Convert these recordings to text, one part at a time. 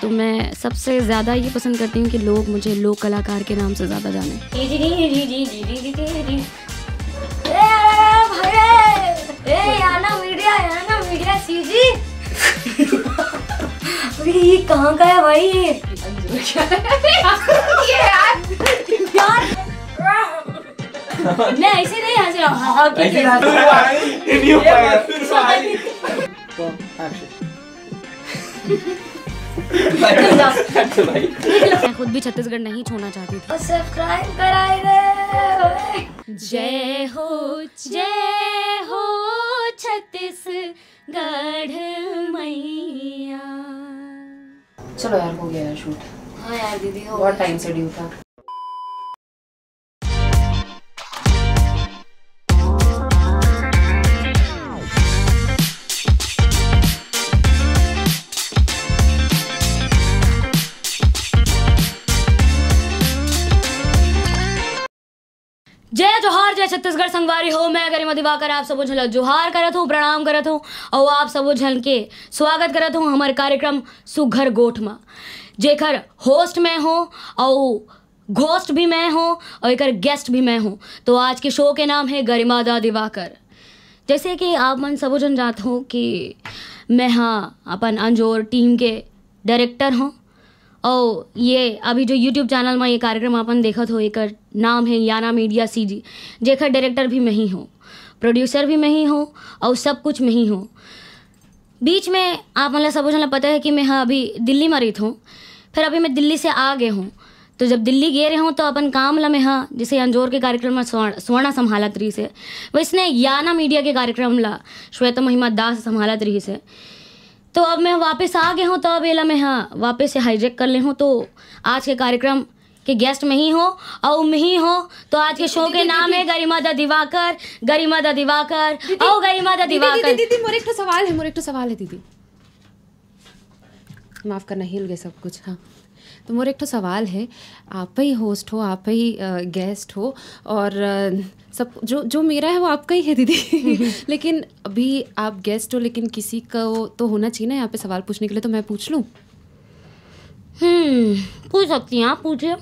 तो मैं सबसे ज़्यादा ये पसंद करती हूँ कि लोग मुझे लोक कलाकार के नाम से ज़्यादा जाने ये कहाँ का है भाई मैं ऐसे नहीं हंस रहा हूँ मैं खुद भी छत्तीसगढ़ नहीं छोड़ना चाहती थी सब्सक्राइब कराए जय हो जय हो छत्तीसगढ़ मैया चलो यार हो गया यार शूट हाँ यार दीदी बहुत टाइम से ड्यू था जय जोहार जय छत्तीसगढ़ संगवारी हो मैं गरिमा दिवाकर आप सब झन जोहार करत हूँ प्रणाम करत हूँ और आप सब झल के स्वागत करत हूँ हमारे कार्यक्रम सुघर गोठ में जेकर होस्ट मैं हूँ और घोस्ट भी मैं हूँ और एक गेस्ट भी मैं हूँ तो आज के शो के नाम है गरिमा दा दिवाकर जैसे कि आप मन सबोजन जन हो कि मैं हाँ अपन अंजोर टीम के डायरेक्टर हूँ ओ oh, ये अभी जो यूट्यूब चैनल में ये कार्यक्रम अपन देखत हो एक नाम है याना मीडिया सी जी जेखर डायरेक्टर भी मैं ही हूँ प्रोड्यूसर भी मैं ही हूँ और सब कुछ मैं ही हूँ बीच में आप मतलब सबो जन पता है कि मैं हाँ अभी दिल्ली में रही हूँ फिर अभी मैं दिल्ली से आ गए हूँ तो जब दिल्ली गए रहे हूँ तो अपन काम ला में हाँ जैसे अंजोर के कार्यक्रम में स्वर्ण स्वर्णा संभालत रही से वैसे याना मीडिया के कार्यक्रम ला श्वेता महिमा दास संभालत रही से तो अब मैं वापस आ गया हूँ तो अबेला में हाँ वापस से हाईजेक कर ले हूँ तो आज के कार्यक्रम के गेस्ट में ही हो और में ही हो तो आज के शो के नाम है गरिमा दा दिवाकर गरिमा दा दिवाकर ओ गरिमा दा दिवाकर दीदी दीदी मोर एक तो सवाल है मोर एक तो सवाल है दीदी माफ़ करना हिल गए सब कुछ हाँ तो मोर एक तो सवाल है आप ही होस्ट हो आप ही गेस्ट हो और सब जो जो मेरा है वो आपका ही है दीदी लेकिन अभी आप गेस्ट हो लेकिन किसी का तो होना चाहिए ना यहाँ पे सवाल पूछने के लिए तो मैं पूछ लूँ हम्म, पूछ सकती हैं आप पूछिए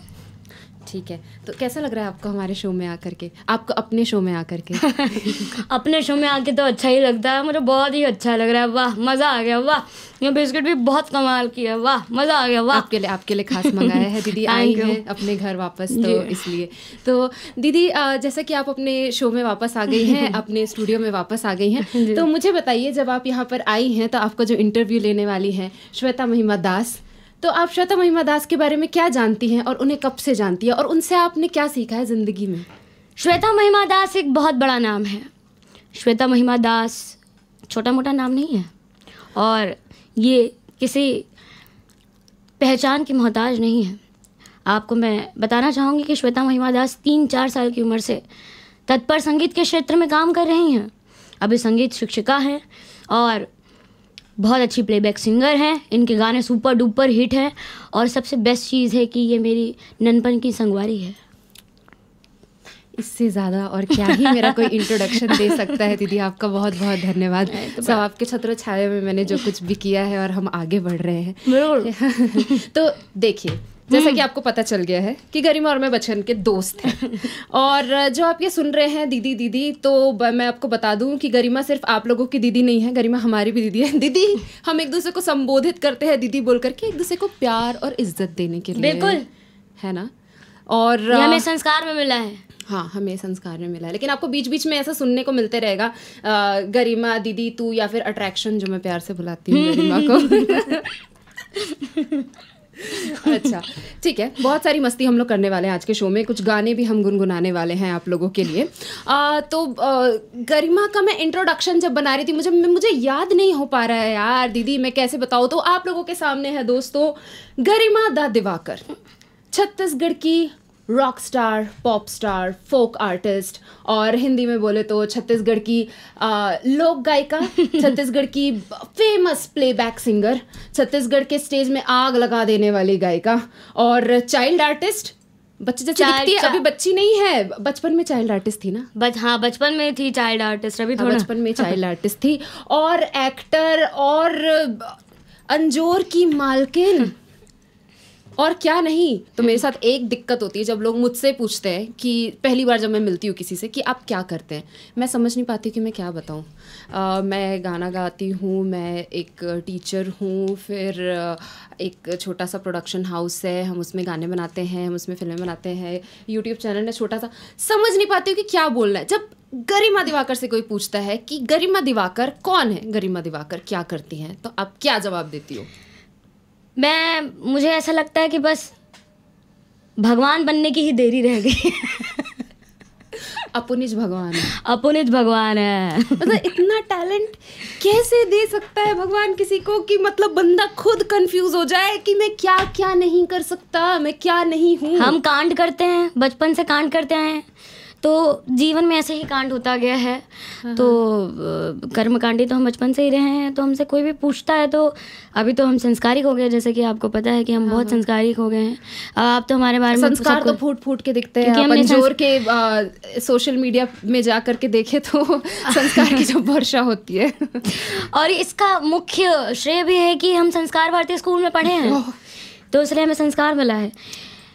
ठीक है तो कैसा लग रहा है आपको हमारे शो में आकर के आपको अपने शो में आकर के अपने शो में आके तो अच्छा ही लगता है मुझे बहुत ही अच्छा लग रहा है वाह मज़ा आ गया वाह ये बिस्किट भी बहुत कमाल की है वाह मज़ा आ गया वाह आपके लिए आपके लिए खास मंगाया है दीदी आई है अपने घर वापस तो इसलिए तो दीदी जैसा कि आप अपने शो में वापस आ गई हैं अपने स्टूडियो में वापस आ गई हैं तो मुझे बताइए जब आप यहाँ पर आई हैं तो आपको जो इंटरव्यू लेने वाली हैं श्वेता महिमा दास तो आप श्वेता महिमा दास के बारे में क्या जानती हैं और उन्हें कब से जानती है और उनसे आपने क्या सीखा है ज़िंदगी में श्वेता महिमा दास एक बहुत बड़ा नाम है श्वेता महिमा दास छोटा मोटा नाम नहीं है और ये किसी पहचान की मोहताज नहीं है आपको मैं बताना चाहूँगी कि श्वेता महिमा दास तीन चार साल की उम्र से तत्पर संगीत के क्षेत्र में काम कर रही हैं अभी संगीत शिक्षिका हैं और बहुत अच्छी प्लेबैक सिंगर हैं इनके गाने सुपर डुपर हिट हैं और सबसे बेस्ट चीज़ है कि ये मेरी ननपन की संगवारी है इससे ज़्यादा और क्या ही मेरा कोई इंट्रोडक्शन दे सकता है दीदी आपका बहुत बहुत धन्यवाद तो सब आपके छत्र छाया में मैंने जो कुछ भी किया है और हम आगे बढ़ रहे हैं तो देखिए जैसा हम्म। कि आपको पता चल गया है कि गरिमा और मैं बचपन के दोस्त हैं और जो आप ये सुन रहे हैं दीदी दीदी तो मैं आपको बता दूं कि गरिमा सिर्फ आप लोगों की दीदी नहीं है गरिमा हमारी भी दीदी है दीदी हम एक दूसरे को संबोधित करते हैं दीदी बोल करके एक दूसरे को प्यार और इज्जत देने के लिए बिल्कुल है ना और हमें संस्कार में मिला है हाँ हमें संस्कार में मिला है लेकिन आपको बीच बीच में ऐसा सुनने को मिलते रहेगा गरिमा दीदी तू या फिर अट्रैक्शन जो मैं प्यार से बुलाती हूँ गरिमा को अच्छा ठीक है बहुत सारी मस्ती हम लोग करने वाले हैं आज के शो में कुछ गाने भी हम गुनगुनाने वाले हैं आप लोगों के लिए आ, तो आ, गरिमा का मैं इंट्रोडक्शन जब बना रही थी मुझे मुझे याद नहीं हो पा रहा है यार दीदी मैं कैसे बताऊँ तो आप लोगों के सामने है दोस्तों गरिमा दा दिवाकर छत्तीसगढ़ की rock star pop star folk artist और हिंदी में बोले तो छत्तीसगढ़ की लोक गायिका छत्तीसगढ़ की फेमस प्लेबैक सिंगर छत्तीसगढ़ के स्टेज में आग लगा देने वाली गायिका और चाइल्ड आर्टिस्ट बच्चे जैसे दिखती है अभी बच्ची नहीं है बचपन में चाइल्ड आर्टिस्ट थी ना बच हाँ बचपन में थी चाइल्ड आर्टिस्ट अभी हाँ, थोड़ा बचपन में चाइल्ड आर्टिस्ट थी और एक्टर और अंजोर की मालकिन और क्या नहीं तो मेरे साथ एक दिक्कत होती है जब लोग मुझसे पूछते हैं कि पहली बार जब मैं मिलती हूँ किसी से कि आप क्या करते हैं मैं समझ नहीं पाती कि मैं क्या बताऊँ मैं गाना गाती हूँ मैं एक टीचर हूँ फिर एक छोटा सा प्रोडक्शन हाउस है हम उसमें गाने बनाते हैं हम उसमें फिल्में बनाते हैं यूट्यूब चैनल है छोटा सा समझ नहीं पाती हूँ कि क्या बोलना है जब गरिमा दिवाकर से कोई पूछता है कि गरिमा दिवाकर कौन है गरिमा दिवाकर क्या करती हैं तो आप क्या जवाब देती हो मैं मुझे ऐसा लगता है कि बस भगवान बनने की ही देरी रह गई अपुनिज भगवान अपुनिज भगवान है मतलब इतना टैलेंट कैसे दे सकता है भगवान किसी को कि मतलब बंदा खुद कंफ्यूज हो जाए कि मैं क्या क्या नहीं कर सकता मैं क्या नहीं हूँ हम कांड करते हैं बचपन से कांड करते हैं तो जीवन में ऐसे ही कांड होता गया है हाँ, तो हाँ। कर्मकांडी तो हम बचपन से ही रहे हैं तो हमसे कोई भी पूछता है तो अभी तो हम संस्कारिक हो गए जैसे कि आपको पता है कि हम हाँ, बहुत संस्कारिक हो गए हैं अब आप तो हमारे बारे में तो संस्कार तो फूट फूट के दिखते हैं हमने जोर के सोशल मीडिया में जा करके देखे तो संस्कार की जो वर्षा होती है और इसका मुख्य श्रेय भी है कि हम संस्कार भारतीय स्कूल में पढ़े हैं तो इसलिए हमें संस्कार मिला है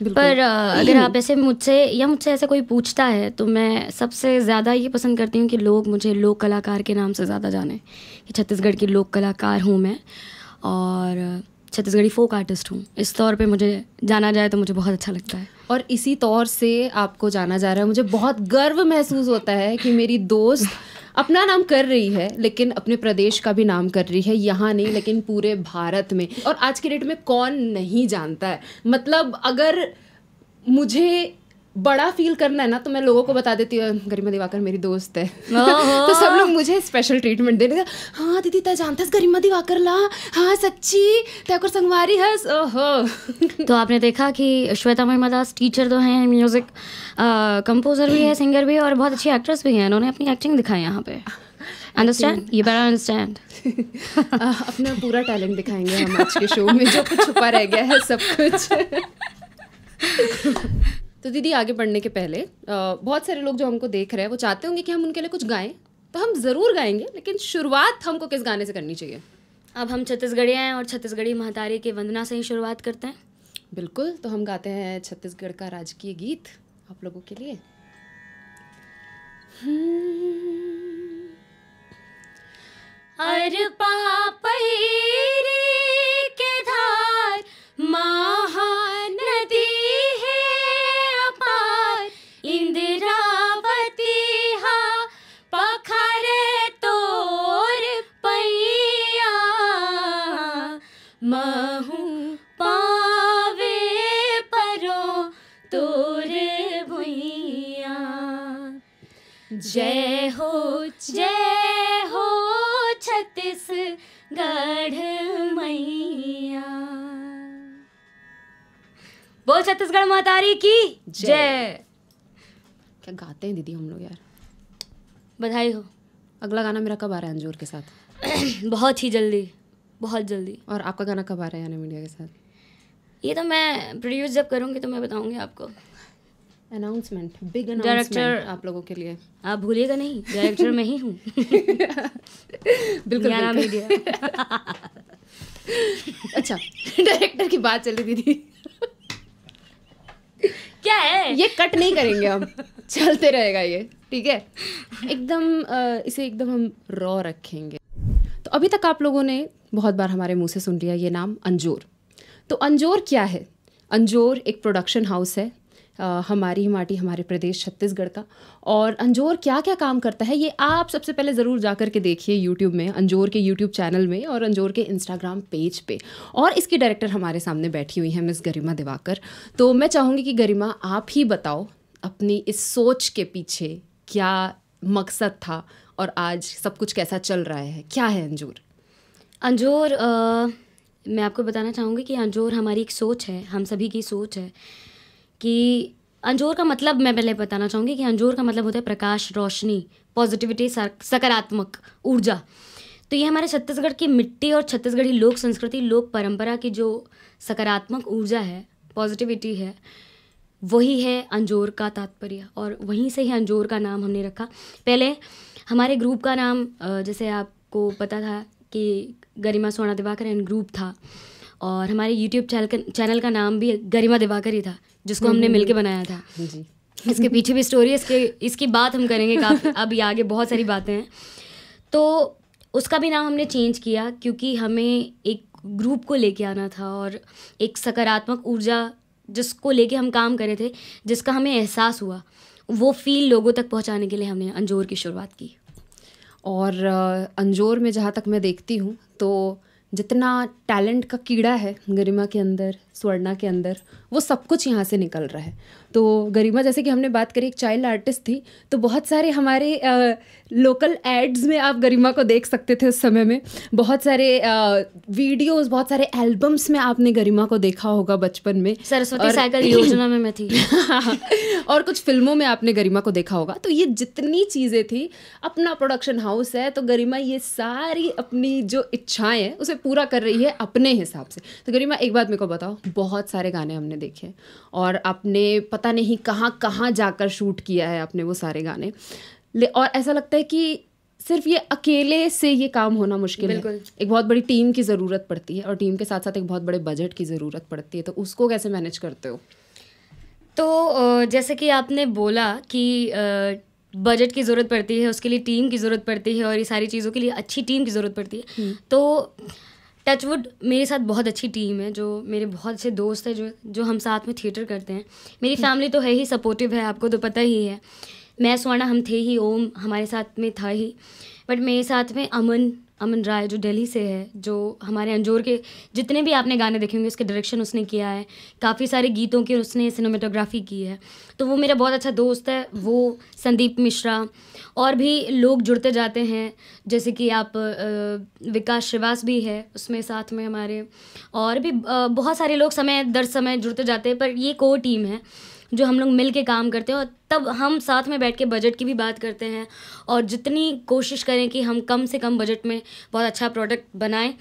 पर अगर आप ऐसे मुझसे या मुझसे ऐसा कोई पूछता है तो मैं सबसे ज़्यादा ये पसंद करती हूँ कि लोग मुझे लोक कलाकार के नाम से ज़्यादा जाने कि छत्तीसगढ़ की लोक कलाकार हूँ मैं और छत्तीसगढ़ी फोक आर्टिस्ट हूँ इस तौर पे मुझे जाना जाए तो मुझे बहुत अच्छा लगता है और इसी तौर से आपको जाना जा रहा है मुझे बहुत गर्व महसूस होता है कि मेरी दोस्त अपना नाम कर रही है लेकिन अपने प्रदेश का भी नाम कर रही है यहाँ नहीं लेकिन पूरे भारत में और आज के डेट में कौन नहीं जानता है मतलब अगर मुझे बड़ा फील करना है ना तो मैं लोगों को बता देती हूँ गरिमा दिवाकर मेरी दोस्त है तो सब लोग मुझे स्पेशल ट्रीटमेंट देने हाँ दीदी तय जानता गरिमा दिवाकर ला हाँ सच्ची तय तयकर संगवारी हस ओहो तो आपने देखा कि श्वेता महिमा दास टीचर तो हैं म्यूजिक कंपोजर भी है सिंगर भी है और बहुत अच्छी एक्ट्रेस भी हैं इन्होंने अपनी एक्टिंग दिखाई यहाँ पे अंडरस्टैंड ये बेटर अंडरस्टैंड अपना पूरा टैलेंट दिखाएंगे हम आज के शो में जो कुछ छुपा रह गया है सब कुछ तो दीदी आगे बढ़ने के पहले बहुत सारे लोग जो हमको देख रहे हैं वो चाहते होंगे कि हम उनके लिए कुछ गाएं तो हम ज़रूर गाएंगे लेकिन शुरुआत हमको किस गाने से करनी चाहिए अब हम छत्तीसगढ़ी हैं और छत्तीसगढ़ी महातारी की वंदना से ही शुरुआत करते हैं बिल्कुल तो हम गाते हैं छत्तीसगढ़ का राजकीय गीत आप लोगों के लिए हम्म। अर पापी के धार माँ जय हो जय हो छत्तीसगढ़ मैया बोल छत्तीसगढ़ महतारी की जय क्या गाते हैं दीदी हम लोग यार बधाई हो अगला गाना मेरा कब आ रहा है अंजूर के साथ बहुत ही जल्दी बहुत जल्दी और आपका गाना कब आ रहा है यानी मीडिया के साथ ये तो मैं प्रोड्यूस जब करूँगी तो मैं बताऊँगी आपको अनाउंसमेंट बिग डायरेक्टर आप लोगों के लिए आप भूलिएगा नहीं डायरेक्टर मैं ही हूँ बिल्कुल अच्छा डायरेक्टर की बात चली दीदी क्या है ये कट नहीं करेंगे हम चलते रहेगा ये ठीक है एकदम इसे एकदम हम रॉ रखेंगे तो अभी तक आप लोगों ने बहुत बार हमारे मुंह से सुन लिया ये नाम अंजोर तो अंजोर क्या है अंजोर एक प्रोडक्शन हाउस है हमारी माटी हमारे प्रदेश छत्तीसगढ़ का और अंजोर क्या क्या काम करता है ये आप सबसे पहले ज़रूर जा कर के देखिए यूट्यूब में अंजोर के यूट्यूब चैनल में और अंजोर के इंस्टाग्राम पेज पे और इसकी डायरेक्टर हमारे सामने बैठी हुई हैं मिस गरिमा दिवाकर तो मैं चाहूँगी कि गरिमा आप ही बताओ अपनी इस सोच के पीछे क्या मकसद था और आज सब कुछ कैसा चल रहा है क्या है अंजोर अंजोर आ, मैं आपको बताना चाहूँगी कि अंजोर हमारी एक सोच है हम सभी की सोच है कि अंजोर का मतलब मैं पहले बताना चाहूँगी कि अंजोर का मतलब होता है प्रकाश रोशनी पॉजिटिविटी सकारात्मक ऊर्जा तो ये हमारे छत्तीसगढ़ की मिट्टी और छत्तीसगढ़ी लोक संस्कृति लोक परंपरा की जो सकारात्मक ऊर्जा है पॉजिटिविटी है वही है अंजोर का तात्पर्य और वहीं से ही अंजोर का नाम हमने रखा पहले हमारे ग्रुप का नाम जैसे आपको पता था कि गरिमा सोना दिवाकर एंड ग्रुप था और हमारे यूट्यूब चैनल का नाम भी गरिमा दिवाकर ही था जिसको हमने हम्म, मिलके हम्म। बनाया था जी इसके पीछे भी स्टोरी है इसके इसकी बात हम करेंगे काफ़ी अभी आगे बहुत सारी बातें हैं तो उसका भी नाम हमने चेंज किया क्योंकि हमें एक ग्रुप को लेके आना था और एक सकारात्मक ऊर्जा जिसको लेके हम काम कर रहे थे जिसका हमें एहसास हुआ वो फील लोगों तक पहुंचाने के लिए हमने अंजोर की शुरुआत की और अंजोर में जहाँ तक मैं देखती हूँ तो जितना टैलेंट का कीड़ा है गरिमा के अंदर स्वर्णा के अंदर वो सब कुछ यहाँ से निकल रहा है तो गरिमा जैसे कि हमने बात करी एक चाइल्ड आर्टिस्ट थी तो बहुत सारे हमारे आ, लोकल एड्स में आप गरिमा को देख सकते थे उस समय में बहुत सारे आ, वीडियोस बहुत सारे एल्बम्स में आपने गरिमा को देखा होगा बचपन में सरस्वती साइकिल योजना में मैं थी और कुछ फिल्मों में आपने गरिमा को देखा होगा तो ये जितनी चीज़ें थी अपना प्रोडक्शन हाउस है तो गरिमा ये सारी अपनी जो इच्छाएँ हैं उसे पूरा कर रही है अपने हिसाब से तो गरिमा एक बात मेरे को बताओ बहुत सारे गाने हमने देखे और आपने पता नहीं कहाँ कहाँ जाकर शूट किया है आपने वो सारे गाने और ऐसा लगता है कि सिर्फ ये अकेले से ये काम होना मुश्किल है एक बहुत बड़ी टीम की ज़रूरत पड़ती है और टीम के साथ साथ एक बहुत बड़े बजट की ज़रूरत पड़ती है तो उसको कैसे मैनेज करते हो तो जैसे कि आपने बोला कि बजट की ज़रूरत पड़ती है उसके लिए टीम की ज़रूरत पड़ती है और ये सारी चीज़ों के लिए अच्छी टीम की ज़रूरत पड़ती है हम्म। तो टचवुड मेरे साथ बहुत अच्छी टीम है जो मेरे बहुत अच्छे दोस्त हैं जो जो हम साथ में थिएटर करते हैं मेरी फैमिली हम्म। तो है ही सपोर्टिव है आपको तो पता ही है मैं सुना हम थे ही ओम हमारे साथ में था ही बट मेरे साथ में अमन अमन राय जो दिल्ली से है जो हमारे अंजोर के जितने भी आपने गाने देखे होंगे उसके डायरेक्शन उसने किया है काफ़ी सारे गीतों की उसने सिनेमाटोग्राफी की है तो वो मेरा बहुत अच्छा दोस्त है वो संदीप मिश्रा और भी लोग जुड़ते जाते हैं जैसे कि आप विकास श्रीवास भी है उसमें साथ में हमारे और भी बहुत सारे लोग समय दर समय जुड़ते जाते हैं पर ये को टीम है जो हम लोग मिल के काम करते हैं और तब हम साथ में बैठ के बजट की भी बात करते हैं और जितनी कोशिश करें कि हम कम से कम बजट में बहुत अच्छा प्रोडक्ट बनाएं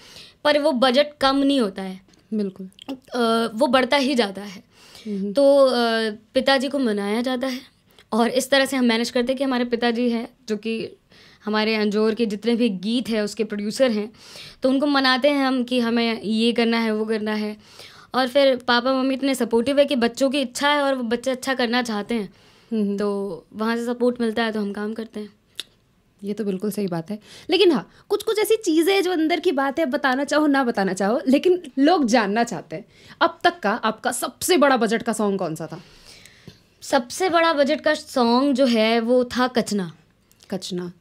पर वो बजट कम नहीं होता है बिल्कुल वो बढ़ता ही जाता है हम्म। तो पिताजी को मनाया जाता है और इस तरह से हम मैनेज करते हैं कि हमारे पिताजी हैं जो कि हमारे अंजोर के जितने भी गीत हैं उसके प्रोड्यूसर हैं तो उनको मनाते हैं हम कि हमें ये करना है वो करना है और फिर पापा मम्मी इतने सपोर्टिव है कि बच्चों की इच्छा है और वो बच्चे अच्छा करना चाहते हैं हम्म, हम्म। तो वहाँ से सपोर्ट मिलता है तो हम काम करते हैं ये तो बिल्कुल सही बात है लेकिन हाँ कुछ कुछ ऐसी चीज़ें जो अंदर की बात है बताना चाहो ना बताना चाहो लेकिन लोग जानना चाहते हैं अब तक का आपका सबसे बड़ा बजट का सॉन्ग कौन सा था सबसे बड़ा बजट का सॉन्ग जो है वो था कचना कचना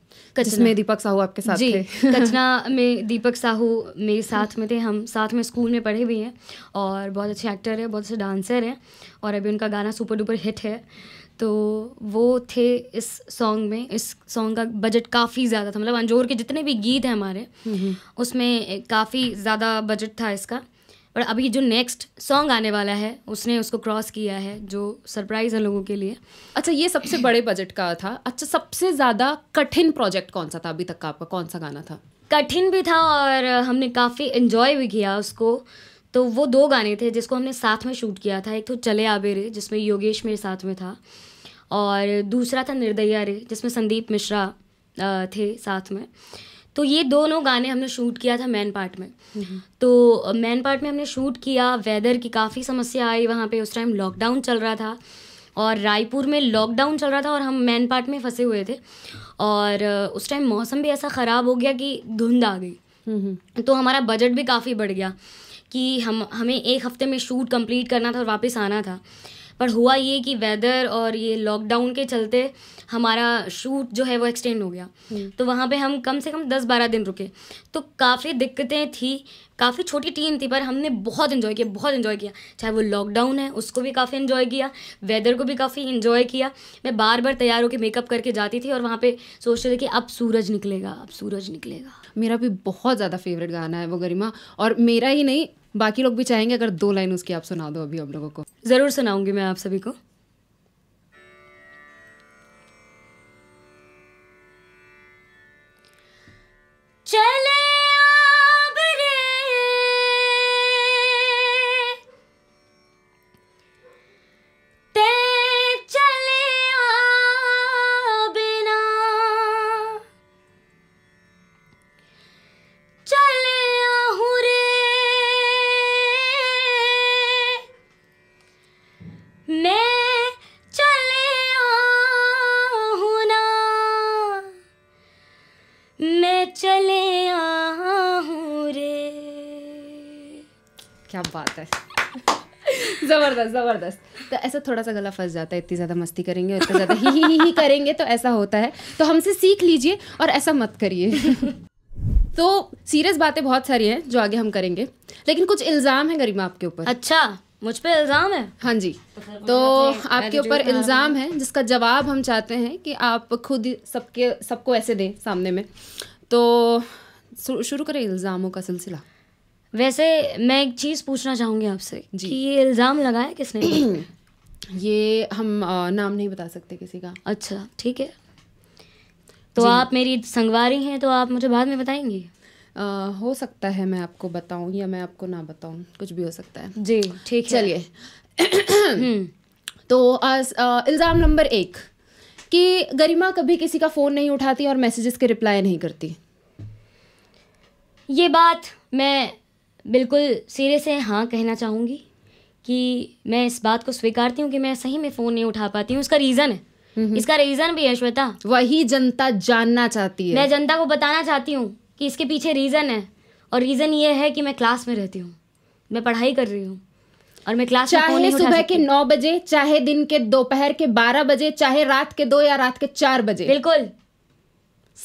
जिसमें दीपक साहू आपके साथ जी थे कचना में दीपक साहू मेरे साथ में थे हम साथ में स्कूल में पढ़े भी हैं और बहुत अच्छे एक्टर हैं बहुत अच्छे डांसर हैं और अभी उनका गाना सुपर डुपर हिट है तो वो थे इस सॉन्ग में इस सॉन्ग का बजट काफ़ी ज़्यादा था मतलब अंजोर के जितने भी गीत हैं हमारे हम्म, हम्म। उसमें काफ़ी ज़्यादा बजट था इसका और अभी जो नेक्स्ट सॉन्ग आने वाला है उसने उसको क्रॉस किया है जो सरप्राइज़ है लोगों के लिए अच्छा ये सबसे बड़े बजट का था अच्छा सबसे ज़्यादा कठिन प्रोजेक्ट कौन सा था अभी तक का आपका कौन सा गाना था कठिन भी था और हमने काफ़ी इन्जॉय भी किया उसको तो वो दो गाने थे जिसको हमने साथ में शूट किया था एक तो चले आबे रे जिसमें योगेश मेरे साथ में था और दूसरा था निर्दया रे जिसमें संदीप मिश्रा थे साथ में तो ये दोनों गाने हमने शूट किया था मैन पार्ट में हम्म। तो मैन पार्ट में हमने शूट किया वेदर की काफ़ी समस्या आई वहाँ पे उस टाइम लॉकडाउन चल रहा था और रायपुर में लॉकडाउन चल रहा था और हम मैन पार्ट में फंसे हुए थे और उस टाइम मौसम भी ऐसा ख़राब हो गया कि धुंध आ गई हम्म, हम्म। तो हमारा बजट भी काफ़ी बढ़ गया कि हम हमें एक हफ्ते में शूट कंप्लीट करना था और वापस आना था पर हुआ ये कि वेदर और ये लॉकडाउन के चलते हमारा शूट जो है वो एक्सटेंड हो गया हम्म। तो वहाँ पे हम कम से कम दस बारह दिन रुके तो काफ़ी दिक्कतें थी काफ़ी छोटी टीम थी पर हमने बहुत इन्जॉय किया बहुत इन्जॉय किया चाहे वो लॉकडाउन है उसको भी काफ़ी इन्जॉय किया वेदर को भी काफ़ी इन्जॉय किया मैं बार बार तैयार होकर मेकअप करके जाती थी और वहाँ सोच सोचते थे कि अब सूरज निकलेगा अब सूरज निकलेगा मेरा भी बहुत ज़्यादा फेवरेट गाना है वो गरिमा और मेरा ही नहीं बाकी लोग भी चाहेंगे अगर दो लाइन उसकी आप सुना दो अभी हम लोगों को ज़रूर सुनाऊंगी मैं आप सभी को चल जाता है जबरदस्त जबरदस्त तो ऐसा थोड़ा सा गला फंस जाता है इतनी ज़्यादा मस्ती करेंगे और इतना ज़्यादा ही, ही ही ही करेंगे तो ऐसा होता है तो हमसे सीख लीजिए और ऐसा मत करिए तो सीरियस बातें बहुत सारी हैं जो आगे हम करेंगे लेकिन कुछ इल्ज़ाम है गरिमा आपके ऊपर अच्छा मुझ पे इल्ज़ाम है हाँ जी तो, तो आपके ऊपर इल्ज़ाम है जिसका जवाब हम चाहते हैं कि आप खुद सबके सबको ऐसे दें सामने में तो शुरू करें इल्ज़ामों का सिलसिला वैसे मैं एक चीज़ पूछना चाहूँगी आपसे कि ये इल्ज़ाम लगाया किसने ये हम आ, नाम नहीं बता सकते किसी का अच्छा ठीक है तो आप मेरी संगवारी हैं तो आप मुझे बाद में बताएंगी आ, हो सकता है मैं आपको बताऊं या मैं आपको ना बताऊं कुछ भी हो सकता है जी ठीक है चलिए हम्म। तो आज इल्ज़ाम नंबर एक कि गरिमा कभी किसी का फ़ोन नहीं उठाती और मैसेजेस के रिप्लाई नहीं करती ये बात मैं बिल्कुल सिरे से हाँ कहना चाहूँगी कि मैं इस बात को स्वीकारती हूँ कि मैं सही में फ़ोन नहीं उठा पाती हूँ उसका रीज़न है इसका रीज़न भी है श्वेता वही जनता जानना चाहती है मैं जनता को बताना चाहती हूँ कि इसके पीछे रीज़न है और रीज़न ये है कि मैं क्लास में रहती हूँ मैं पढ़ाई कर रही हूँ और मैं क्लास चाहे सुबह के नौ बजे चाहे दिन के दोपहर के बारह बजे चाहे रात के दो या रात के चार बजे बिल्कुल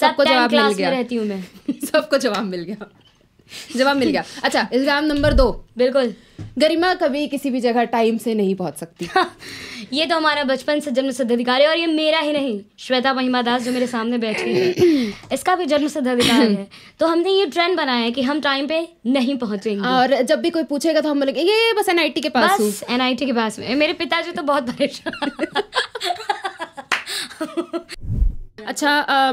सबको जवाब मिल गया रहती हूँ मैं सबको जवाब मिल गया जवाब मिल गया अच्छा इल्जाम नंबर दो बिल्कुल गरिमा कभी किसी भी जगह टाइम से नहीं पहुंच सकती हाँ, ये तो हमारा बचपन से जन्म सिद्ध अधिकार है और ये मेरा ही नहीं श्वेता महिमा दास जो मेरे सामने बैठी है इसका भी जन्म सिद्ध अधिकार है तो हमने ये ट्रेंड बनाया है कि हम टाइम पे नहीं पहुंचेंगे और जब भी कोई पूछेगा तो हम बोलेंगे ये बस एन के पास एन आई टी के पास में मेरे पिताजी तो बहुत परेशान अच्छा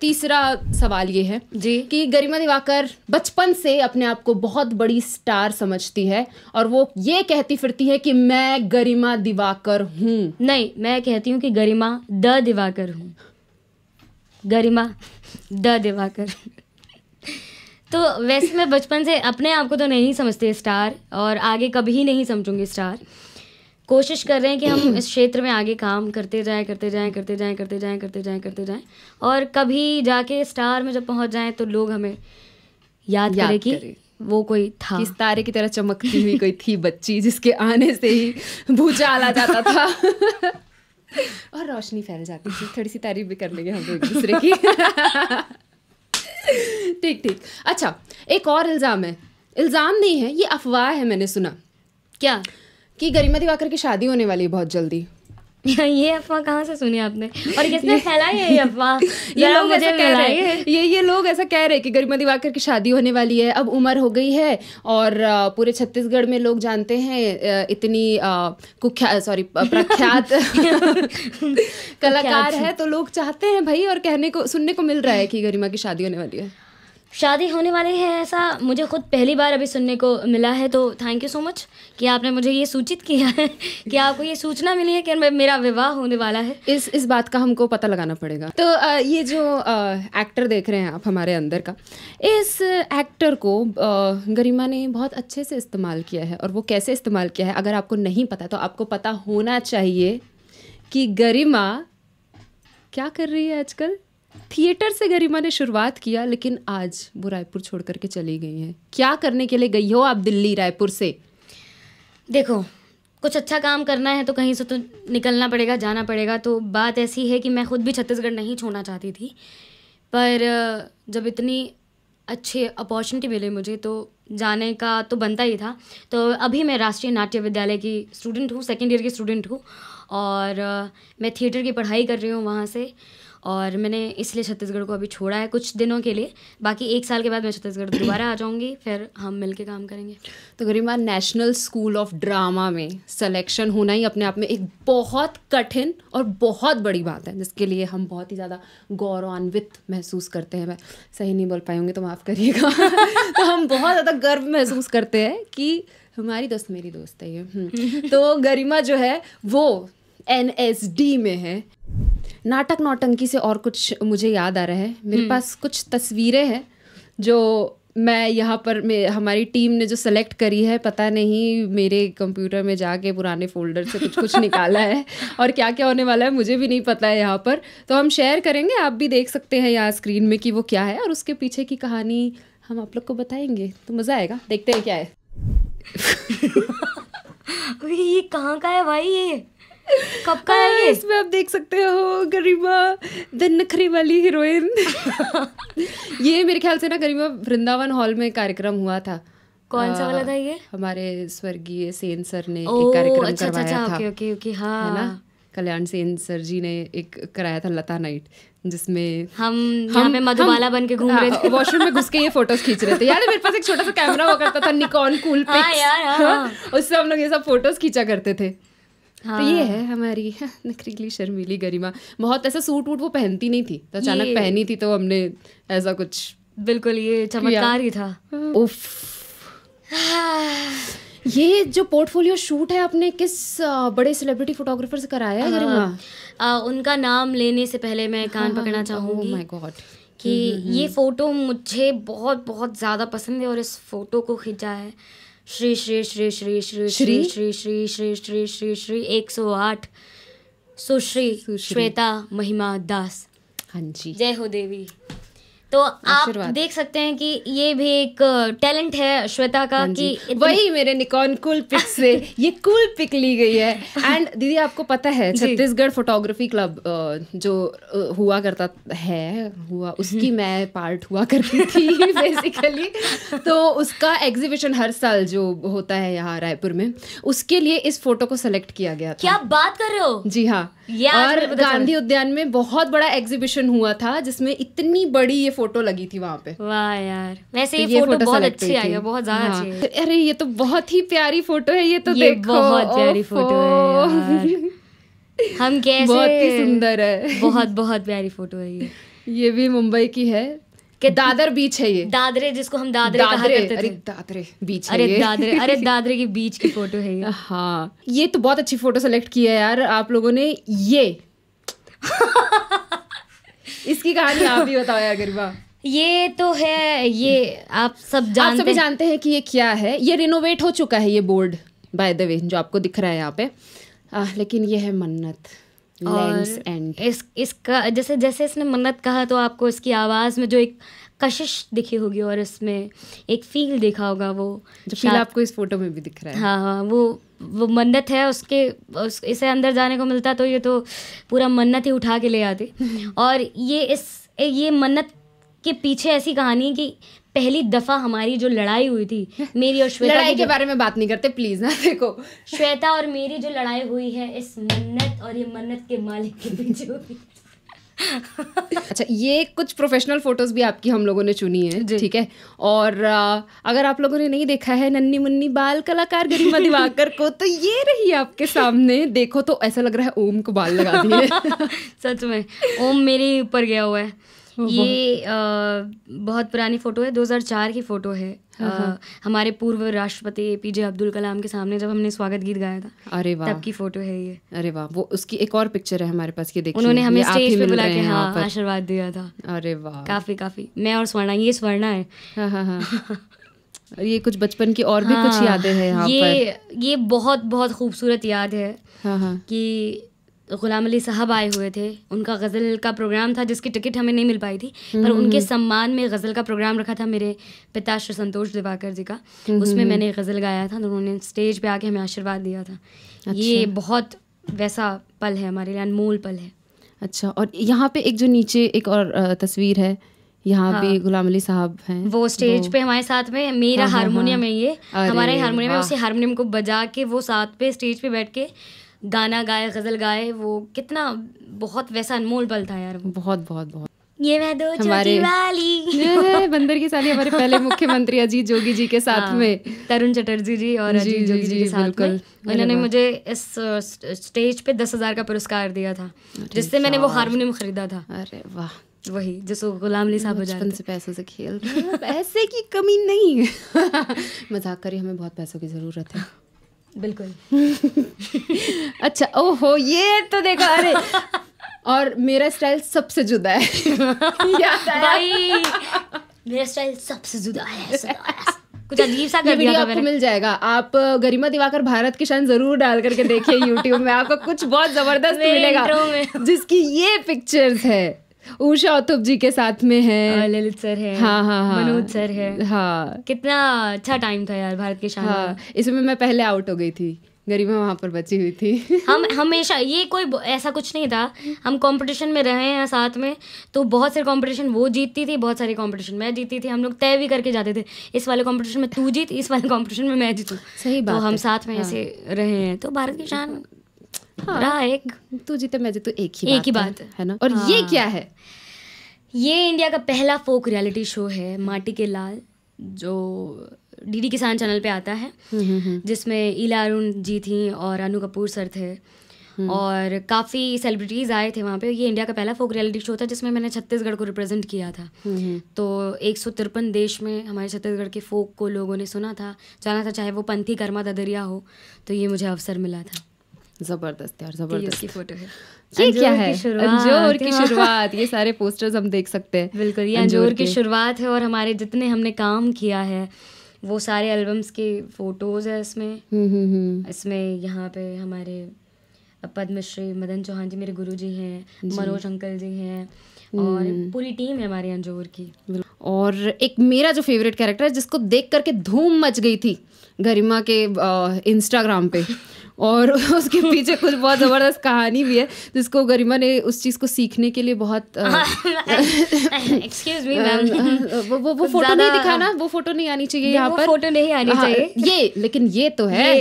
तीसरा सवाल ये है जी कि गरिमा दिवाकर बचपन से अपने आप को बहुत बड़ी स्टार समझती है और वो ये कहती फिरती है कि मैं गरिमा दिवाकर हूँ नहीं मैं कहती हूँ कि गरिमा द दिवाकर हूँ गरिमा द दिवाकर तो वैसे मैं बचपन से अपने आप को तो नहीं समझती स्टार और आगे कभी नहीं समझूंगी स्टार कोशिश कर रहे हैं कि हम इस क्षेत्र में आगे काम करते जाएं करते जाएं करते जाएं करते जाएं करते जाएं करते जाएं और कभी जाके स्टार में जब पहुंच जाएं तो लोग हमें याद, याद करें कि करे। वो कोई था इस तारे की तरह चमकती हुई कोई थी बच्ची जिसके आने से ही भूचाल आ जाता था और रोशनी फैल जाती थी थोड़ी सी तारीफ भी कर लेंगे हम लोग दूसरे की ठीक ठीक अच्छा एक और इल्ज़ाम है इल्ज़ाम नहीं है ये अफवाह है मैंने सुना क्या कि गरिमा दिवाकर की शादी होने वाली है बहुत जल्दी ये अफवाह कहाँ से सुनी आपने और किसने फैलाई है ये अफवाह ये लोग ऐसा कह रहे हैं ये ये लोग ऐसा कह रहे हैं कि गरिमा दिवाकर की शादी होने वाली है अब उम्र हो गई है और पूरे छत्तीसगढ़ में लोग जानते हैं इतनी कुख्यात सॉरी प्रख्यात कलाकार है तो लोग चाहते हैं भाई और कहने को सुनने को मिल रहा है कि गरिमा की शादी होने वाली है शादी होने वाली है ऐसा मुझे खुद पहली बार अभी सुनने को मिला है तो थैंक यू सो मच कि आपने मुझे ये सूचित किया है कि आपको ये सूचना मिली है कि मेरा विवाह होने वाला है इस इस बात का हमको पता लगाना पड़ेगा तो आ, ये जो आ, एक्टर देख रहे हैं आप हमारे अंदर का इस एक्टर को आ, गरिमा ने बहुत अच्छे से इस्तेमाल किया है और वो कैसे इस्तेमाल किया है अगर आपको नहीं पता तो आपको पता होना चाहिए कि गरिमा क्या कर रही है आजकल थिएटर से गरिमा ने शुरुआत किया लेकिन आज वो रायपुर छोड़ करके चली गई हैं क्या करने के लिए गई हो आप दिल्ली रायपुर से देखो कुछ अच्छा काम करना है तो कहीं से तो निकलना पड़ेगा जाना पड़ेगा तो बात ऐसी है कि मैं खुद भी छत्तीसगढ़ नहीं छोड़ना चाहती थी पर जब इतनी अच्छी अपॉर्चुनिटी मिले मुझे तो जाने का तो बनता ही था तो अभी मैं राष्ट्रीय नाट्य विद्यालय की स्टूडेंट हूँ सेकेंड ईयर की स्टूडेंट हूँ और मैं थिएटर की पढ़ाई कर रही हूँ वहाँ से और मैंने इसलिए छत्तीसगढ़ को अभी छोड़ा है कुछ दिनों के लिए बाकी एक साल के बाद मैं छत्तीसगढ़ दोबारा आ जाऊँगी फिर हम मिल के काम करेंगे तो Garima national school of drama में सलेक्शन होना ही अपने आप में एक बहुत कठिन और बहुत बड़ी बात है जिसके लिए हम बहुत ही ज़्यादा गौरवान्वित महसूस करते हैं मैं सही नहीं बोल पाएंगे तो माफ़ करिएगा तो हम बहुत ज़्यादा गर्व महसूस करते हैं कि हमारी दोस्त मेरी दोस्त है ये हम्म। तो गरिमा जो है वो एन में है नाटक नौटंकी से और कुछ मुझे याद आ रहा है मेरे हम्म। पास कुछ तस्वीरें हैं जो मैं यहाँ पर मैं हमारी टीम ने जो सेलेक्ट करी है पता नहीं मेरे कंप्यूटर में जाके पुराने फोल्डर से कुछ कुछ निकाला है और क्या क्या होने वाला है मुझे भी नहीं पता है यहाँ पर तो हम शेयर करेंगे आप भी देख सकते हैं यहाँ स्क्रीन में कि वो क्या है और उसके पीछे की कहानी हम आप लोग को बताएंगे तो मज़ा आएगा देखते हैं क्या है ये कहाँ का है भाई ये कब का है हाँ, ये इसमें आप देख सकते हो गरिमा द नखरी वाली हीरोइन ये मेरे ख्याल से ना गरिमा वृंदावन हॉल में कार्यक्रम हुआ था कौन सा वाला था ये हमारे स्वर्गीय सेन सर ने ओ, एक कार्यक्रम अच्छा, अच्छा, करवाया अच्छा, था ओके ओके ओके हाँ है ना हाँ। कल्याण सेन सर जी ने एक कराया था लता नाइट जिसमें हम हम में मधुबाला बन के घूम हाँ, रहे थे वॉशरूम में घुस के ये फोटोज खींच रहे थे यार मेरे पास एक छोटा सा कैमरा हुआ करता था निकॉन कूल पिक्स यार, उससे हम लोग ये सब फोटोज खींचा करते थे हाँ। तो ये हाँ। है हमारी नखरीली शर्मीली गरिमा बहुत ऐसा सूट वूट वो पहनती नहीं थी तो अचानक पहनी थी तो हमने ऐसा कुछ बिल्कुल ये चमत्कार ही था उफ ये जो पोर्टफोलियो शूट है आपने किस बड़े सेलिब्रिटी फोटोग्राफर से कराया है हाँ, आ, उनका नाम लेने से पहले मैं कान हाँ, हाँ पकड़ना हाँ। oh चाहूँगी माय गॉड कि हम्म, हम्म, हम्म। ये फ़ोटो मुझे बहुत बहुत ज़्यादा पसंद है और इस फ़ोटो को खींचा है श्री श्री श्री श्री श्री श्री श्री श्री श्री श्री श्री श्री एक सौ आठ सुश्री श्वेता महिमा दास हाँ जी जय हो देवी तो आप देख सकते हैं कि ये भी एक टैलेंट है श्वेता का हाँ कि वही मेरे निकॉन कूल पिक से ये कूल पिक ली गई है एंड दीदी आपको पता है छत्तीसगढ़ फोटोग्राफी क्लब जो हुआ करता है हुआ हम्म। उसकी मैं पार्ट हुआ करती थी बेसिकली तो उसका एग्जीबिशन हर साल जो होता है यहाँ रायपुर में उसके लिए इस फोटो को सिलेक्ट किया गया था क्या बात कर रहे हो जी हाँ और गांधी उद्यान में बहुत बड़ा एग्जीबिशन हुआ था जिसमें इतनी बड़ी ये फोटो फोटो लगी थी वहाँ पे वाह यार वैसे तो ये, फोटो, फोटो बहुत अच्छी आई है बहुत ज्यादा हाँ। अच्छी अरे ये तो बहुत ही प्यारी फोटो है ये तो ये देखो बहुत प्यारी फोटो है हम कैसे बहुत ही सुंदर है बहुत बहुत प्यारी फोटो है ये ये भी मुंबई की है के दादर बीच है ये दादरे जिसको हम दादरे, दादरे कहा करते अरे थे अरे दादरे बीच अरे है ये दादरे अरे दादरे की बीच की फोटो है ये हाँ ये तो बहुत अच्छी फोटो सेलेक्ट की है यार आप लोगों ने ये इसकी कहानी आप ही बताओ यार गरिबा ये तो है ये आप सब जानते आप सभी जानते हैं कि ये क्या है ये रिनोवेट हो चुका है ये बोर्ड बाय द वे जो आपको दिख रहा है यहाँ पे आ, लेकिन ये है मन्नत और इस इसका जैसे जैसे इसने मन्नत कहा तो आपको इसकी आवाज़ में जो एक कशिश दिखी होगी और इसमें एक फील देखा होगा वो जो फील आपको इस फोटो में भी दिख रहा है हाँ हाँ वो वो मन्नत है उसके उस इसे अंदर जाने को मिलता तो ये तो पूरा मन्नत ही उठा के ले आते और ये इस ये मन्नत के पीछे ऐसी कहानी है कि पहली दफा हमारी जो लड़ाई हुई थी मेरी और श्वेता लड़ाई के बारे में बात नहीं करते प्लीज ना देखो श्वेता और मेरी जो लड़ाई हुई है इस मन्नत और ये मन्नत के मालिक के पीछे हुई अच्छा ये कुछ प्रोफेशनल फोटोज भी आपकी हम लोगों ने चुनी है ठीक है और आ, अगर आप लोगों ने नहीं देखा है नन्नी मुन्नी बाल कलाकार गरिमा दिवाकर को तो ये रही आपके सामने देखो तो ऐसा लग रहा है ओम को बाल लगा दिए सच में ओम मेरे ऊपर गया हुआ है ये आ, बहुत पुरानी फ़ोटो है 2004 की फ़ोटो है आ, हाँ, हाँ। हमारे पूर्व राष्ट्रपति ए पी जे अब्दुल कलाम के सामने जब हमने स्वागत गीत गाया था अरे वाह तब की फ़ोटो है ये अरे वाह वो उसकी एक और पिक्चर है हमारे पास ये देखिए उन्होंने हमें स्टेज पे बुला के हाँ आशीर्वाद दिया था अरे वाह काफ़ी काफ़ी मैं और स्वर्णा ये स्वर्णा है हाँ, ये कुछ बचपन की और भी हाँ, कुछ यादें हैं यहाँ ये पर। ये बहुत बहुत खूबसूरत याद है हाँ, हाँ. कि गुलाम अली साहब आए हुए थे उनका गज़ल का प्रोग्राम था जिसकी टिकट हमें नहीं मिल पाई थी पर हम्म, उनके हम्म। सम्मान में गज़ल का प्रोग्राम रखा था मेरे पिता श्री संतोष दिवाकर जी का हम्म, उसमें मैंने गज़ल गाया था तो उन्होंने स्टेज पे आके हमें आशीर्वाद दिया था अच्छा। ये बहुत वैसा पल है हमारे लिए अनमोल पल है अच्छा और यहाँ पे एक जो नीचे एक और तस्वीर है यहाँ हाँ। पे गुलाम अली साहब हैं वो स्टेज वो। पे हमारे साथ में मेरा हाँ, हाँ, हाँ। हारमोनियम है ये हमारा हारमोनियम है उसी हारमोनियम को बजा के वो साथ पे स्टेज पे बैठ के गाना गाए गज़ल गाए वो कितना बहुत वैसा अनमोल बल था यार बहुत बहुत बहुत ये मैं दो हमारे वाली बंदर की साली हमारे पहले मुख्यमंत्री अजीत जोगी जी के साथ हाँ, में तरुण चटर्जी जी और अजीत जोगी जी, जी, जी, जी के साथ में उन्होंने मुझे इस स्टेज पे दस हजार का पुरस्कार दिया था जिससे मैंने वो हारमोनियम खरीदा था अरे वाह वही जिसको गुलाम अली साहब बचपन से पैसों से खेल पैसे की कमी नहीं मजाक करी हमें बहुत पैसों की जरूरत है बिल्कुल अच्छा ओहो ये तो देखो अरे और मेरा स्टाइल सबसे जुदा है भाई मेरा स्टाइल सबसे जुदा है, कुछ अजीब सा कर दिया आपको मिल जाएगा आप गरिमा दिवाकर भारत की शान जरूर डाल करके देखिए यूट्यूब में आपको कुछ बहुत जबरदस्त मिलेगा जिसकी ये पिक्चर्स है उषा उत्तुप जी के साथ में है हाँ, ललित सर है हाँ हाँ हाँ मनोज सर है हाँ कितना अच्छा टाइम था यार भारत के शान हाँ इसमें मैं पहले आउट हो गई थी गरिमा वहाँ पर बची हुई थी हम हमेशा ये कोई ऐसा कुछ नहीं था हम कंपटीशन में रहे हैं साथ में तो बहुत सारे कंपटीशन वो जीतती थी बहुत सारे कंपटीशन मैं जीतती थी हम लोग तय भी करके जाते थे इस वाले कंपटीशन में तू जीत इस वाले कंपटीशन में मैं जीतू सही तो बात तो हम साथ में हाँ। ऐसे रहे हैं तो भारत की शान हाँ एक तू जीते मैं जीतू एक ही एक ही बात है, है ना और हाँ। ये क्या है ये इंडिया का पहला फोक रियलिटी शो है माटी के लाल जो डीडी किसान चैनल पे आता है हम्म, हम्म, हम्म। जिसमें इला अरुण जी थी और अनु कपूर सर थे और काफ़ी सेलिब्रिटीज़ आए थे वहाँ पे ये इंडिया का पहला फोक रियलिटी शो था जिसमें मैंने छत्तीसगढ़ को रिप्रेजेंट किया था तो एक सौ तिरपन देश में हमारे छत्तीसगढ़ के फोक को लोगों ने सुना था जाना था चाहे वो पंथी कर्मा ददरिया हो तो ये मुझे अवसर मिला था जबरदस्त यार जबरदस्त की फोटो है ये क्या है अंजोर की शुरुआत ये सारे पोस्टर्स हम देख सकते हैं बिल्कुल ये अंजोर की शुरुआत है और हमारे जितने हमने काम किया है वो सारे एल्बम्स के फोटोज है इसमें हम्म, हम्म, हम्म। इसमें यहाँ पे हमारे पद्मश्री मदन चौहान जी मेरे गुरु जी हैं मनोज अंकल जी हैं और पूरी टीम है हमारे अंजोर की और एक मेरा जो फेवरेट कैरेक्टर है जिसको देख करके धूम मच गई थी गरिमा के इंस्टाग्राम पे और उसके पीछे कुछ बहुत ज़बरदस्त कहानी भी है जिसको गरिमा ने उस चीज़ को सीखने के लिए बहुत एक्सक्यूज मी मैम वो वो, वो फोटो नहीं दिखाना वो फोटो नहीं आनी चाहिए यहाँ पर फोटो नहीं आनी हाँ, चाहिए ये लेकिन ये तो है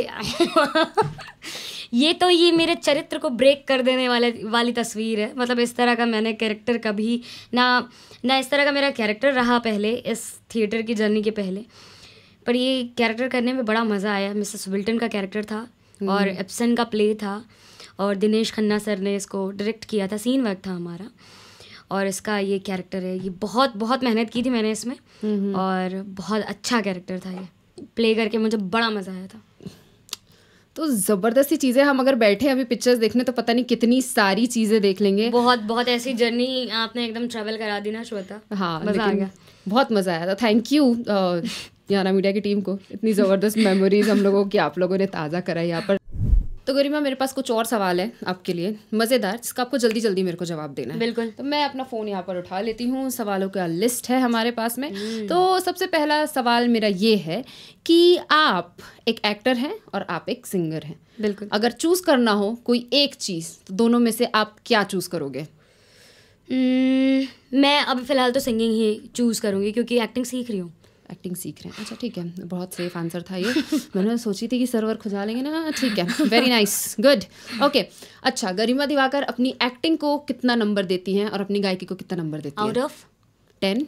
ये तो ये मेरे चरित्र को ब्रेक कर देने वाले वाली तस्वीर है मतलब इस तरह का मैंने कैरेक्टर कभी ना ना इस तरह का मेरा कैरेक्टर रहा पहले इस थिएटर की जर्नी के पहले पर ये कैरेक्टर करने में बड़ा मज़ा आया मिसेस विल्टन का कैरेक्टर था और एप्सन हम्म। का प्ले था और दिनेश खन्ना सर ने इसको डायरेक्ट किया था सीन वर्क था हमारा और इसका ये कैरेक्टर है ये बहुत बहुत मेहनत की थी मैंने इसमें और बहुत अच्छा कैरेक्टर था ये प्ले करके मुझे बड़ा मज़ा आया था तो ज़बरदस्ती चीज़ें हम अगर बैठे अभी पिक्चर्स देखने तो पता नहीं कितनी सारी चीज़ें देख लेंगे बहुत बहुत ऐसी जर्नी आपने एकदम ट्रैवल करा दी ना श्वेता हाँ मज़ा आ गया बहुत मज़ा आया था थैंक यू याना मीडिया की टीम को इतनी ज़बरदस्त मेमोरीज हम लोगों की आप लोगों ने ताज़ा करा यहाँ पर तो गरिमा मेरे पास कुछ और सवाल है आपके लिए मज़ेदार जिसका आपको जल्दी जल्दी मेरे को जवाब देना है बिल्कुल तो मैं अपना फ़ोन यहाँ पर उठा लेती हूँ सवालों का लिस्ट है हमारे पास में हम्म। तो सबसे पहला सवाल मेरा ये है कि आप एक एक्टर हैं और आप एक सिंगर हैं बिल्कुल अगर चूज़ करना हो कोई एक चीज़ तो दोनों में से आप क्या चूज़ करोगे हम्म, मैं अभी फ़िलहाल तो सिंगिंग ही चूज़ करूँगी क्योंकि एक्टिंग सीख रही हूँ एक्टिंग सीख रहे हैं अच्छा ठीक है बहुत सेफ आंसर था ये मैंने सोची थी कि सर्वर खुजा लेंगे ना ठीक है वेरी नाइस गुड ओके अच्छा गरिमा दिवाकर अपनी एक्टिंग को कितना नंबर देती हैं और अपनी गायकी को कितना नंबर देती हैं आउट ऑफ टेन